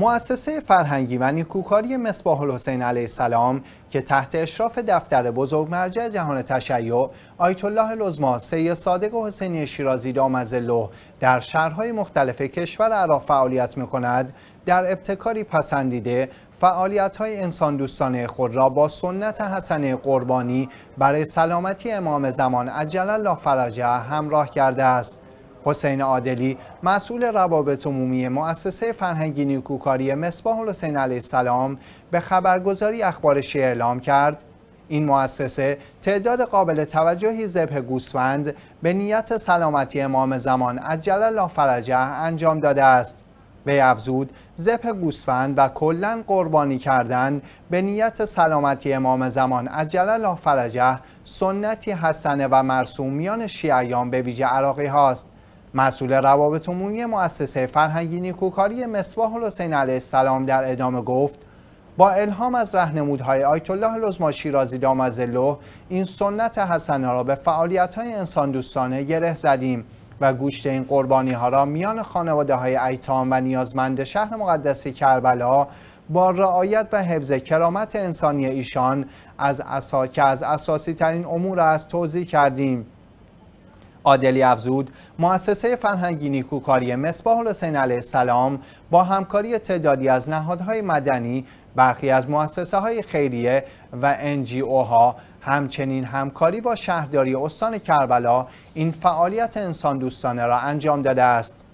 مؤسسه فرهنگی و نیکوکاری مصباح الحسین علیه السلام که تحت اشراف دفتر بزرگ مرجع جهان تشیع آیت الله لزما سید صادق حسینی شیرازی دامزلو در شهرهای مختلف کشور عراق فعالیت می کند در ابتکاری پسندیده فعالیت های انسان دوستانه خود را با سنت حسن قربانی برای سلامتی امام زمان عجل الله فرجه همراه کرده است حسین عادلی مسئول روابط عمومی مؤسسه فرهنگی نیکوکاری مصباح حسین علیه السلام به خبرگزاری اخبار شیعه اعلام کرد این مؤسسه تعداد قابل توجهی ذبح گوسفند به نیت سلامتی امام زمان عجل الله فرجه انجام داده است به افزود ذبح گوسفند و کلا قربانی کردن به نیت سلامتی امام زمان عجل الله فرجه سنتی حسنه و مرسومیان شیعیان به ویژه عراقی هاست مسئول روابط عمومی مؤسسه فرهنگی نیکوکاری مصباح حسین علیه السلام در ادامه گفت با الهام از رهنمودهای آیت الله لزما شیرازی دامزلو این سنت حسنه را به فعالیت‌های انسان دوستانه گره زدیم و گوشت این قربانی ها را میان خانواده های ایتام و نیازمند شهر مقدس کربلا با رعایت و حفظ کرامت انسانی ایشان از که از اساسی ترین امور از توضیح کردیم عادلی افزود مؤسسه فرهنگی نیکوکاری مصباح الحسین علیه السلام با همکاری تعدادی از نهادهای مدنی برخی از مؤسسه های خیریه و NGO ها همچنین همکاری با شهرداری استان کربلا این فعالیت انسان دوستانه را انجام داده است